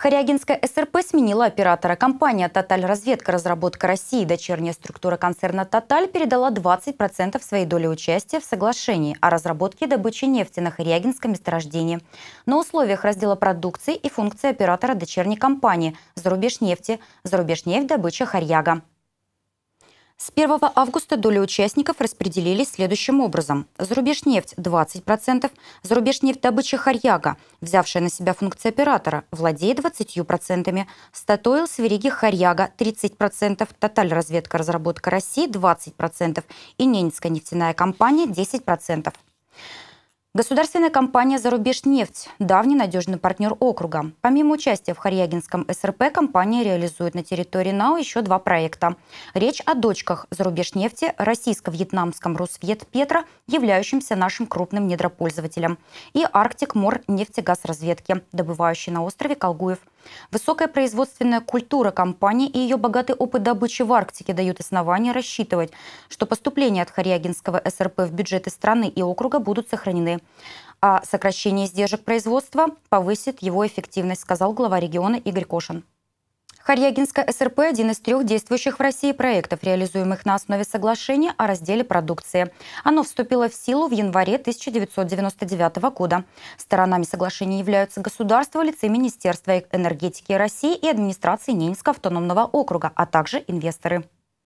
Хорягинская СРП сменила оператора. Компания «Тоталь Разведка. Разработка России» дочерняя структура концерна «Тоталь» передала 20% своей доли участия в соглашении о разработке и добыче нефти на Хорягинском месторождении. На условиях раздела продукции и функции оператора дочерней компании «Зарубежнефти», «Зарубежнефть. Добыча Харьяга». С 1 августа доли участников распределились следующим образом. Зарубежнефть – 20%, Зарубежнефть-добыча Харьяга, взявшая на себя функции оператора, владеет 20%, Статоил с вериги Харьяга – 30%, Тоталь разведка разработка России – 20% и Ненецкая нефтяная компания – 10%. Государственная компания «Зарубежнефть» – давний надежный партнер округа. Помимо участия в Харьягинском СРП, компания реализует на территории НАУ еще два проекта. Речь о дочках «Зарубежнефти» российско-вьетнамском «Русвет Петра», являющимся нашим крупным недропользователем, и «Арктик Мор» нефтегазразведки, добывающий на острове Колгуев – Высокая производственная культура компании и ее богатый опыт добычи в Арктике дают основания рассчитывать, что поступления от Харьягинского СРП в бюджеты страны и округа будут сохранены. А сокращение издержек производства повысит его эффективность, сказал глава региона Игорь Кошин. Харьягинская СРП – один из трех действующих в России проектов, реализуемых на основе соглашения о разделе продукции. Оно вступило в силу в январе 1999 года. Сторонами соглашения являются государство, лице Министерства энергетики России и администрации Ненецкого автономного округа, а также инвесторы.